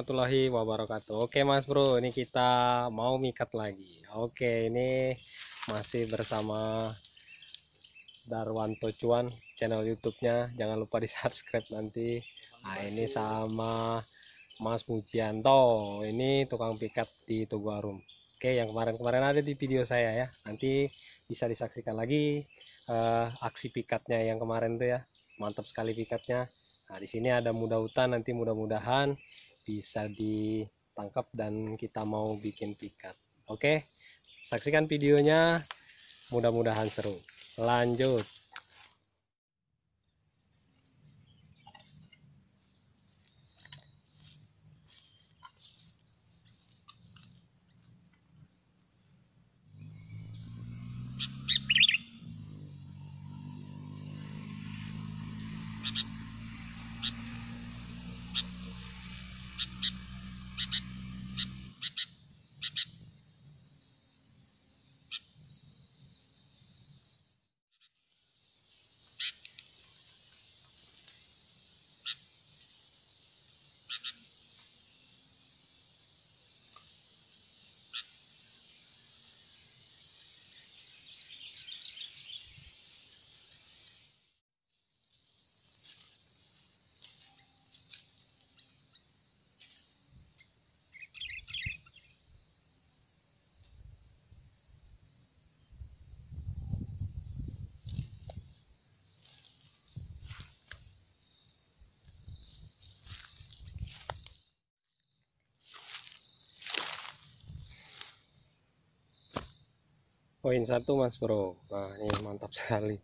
warahmatullahi wabarakatuh Oke mas bro ini kita mau mikat lagi Oke ini masih bersama Darwanto Tocuan channel youtube nya Jangan lupa di subscribe nanti Nah ini sama Mas Mujianto Ini tukang pikat di Tugu Arum Oke yang kemarin-kemarin ada di video saya ya Nanti bisa disaksikan lagi uh, aksi pikatnya yang kemarin tuh ya Mantap sekali pikatnya Nah, di sini ada muda hutan nanti mudah-mudahan bisa ditangkap dan kita mau bikin pikat oke saksikan videonya mudah-mudahan seru lanjut poin satu mas bro nah ini mantap sekali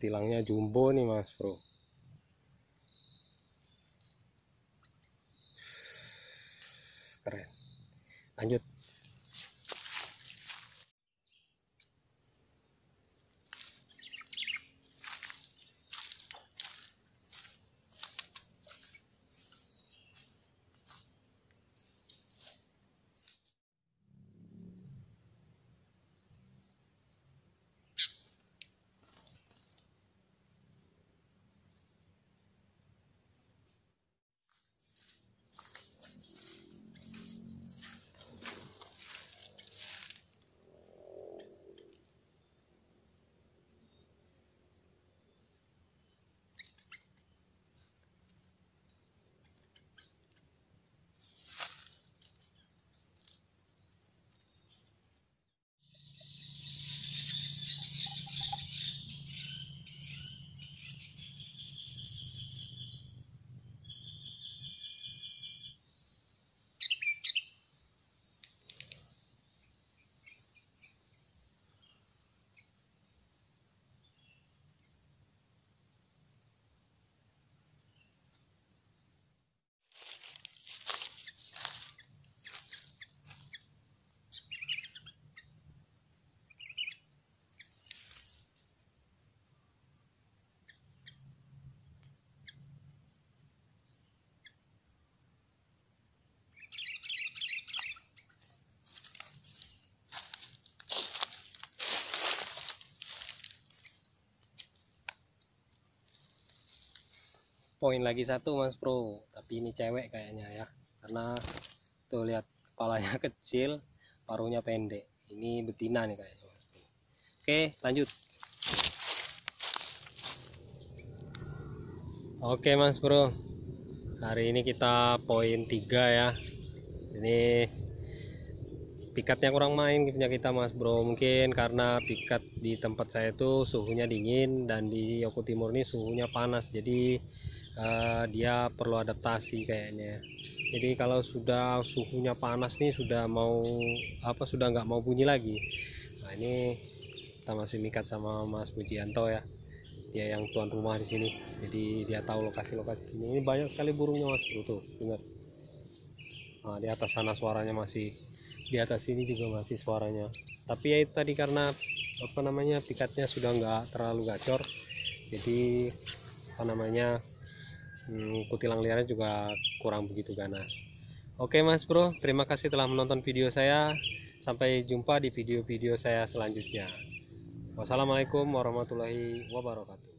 tilangnya jumbo nih mas bro keren lanjut poin lagi satu mas bro tapi ini cewek kayaknya ya karena tuh lihat kepalanya kecil paruhnya pendek ini betina nih kayaknya mas bro oke lanjut oke mas bro hari ini kita poin tiga ya ini pikatnya kurang main punya kita mas bro mungkin karena pikat di tempat saya itu suhunya dingin dan di Yoko Timur ini suhunya panas jadi uh, dia perlu adaptasi kayaknya jadi kalau sudah suhunya panas nih sudah mau apa sudah nggak mau bunyi lagi nah ini kita masih mikat sama Mas Pujianto ya dia yang tuan rumah di sini jadi dia tahu lokasi-lokasi sini ini banyak sekali burungnya mas bro tuh dengar nah, di atas sana suaranya masih di atas sini juga masih suaranya tapi ya itu tadi karena apa namanya pikatnya sudah nggak terlalu gacor jadi apa namanya hmm, kutilang liarnya juga kurang begitu ganas oke mas bro terima kasih telah menonton video saya sampai jumpa di video-video saya selanjutnya wassalamualaikum warahmatullahi wabarakatuh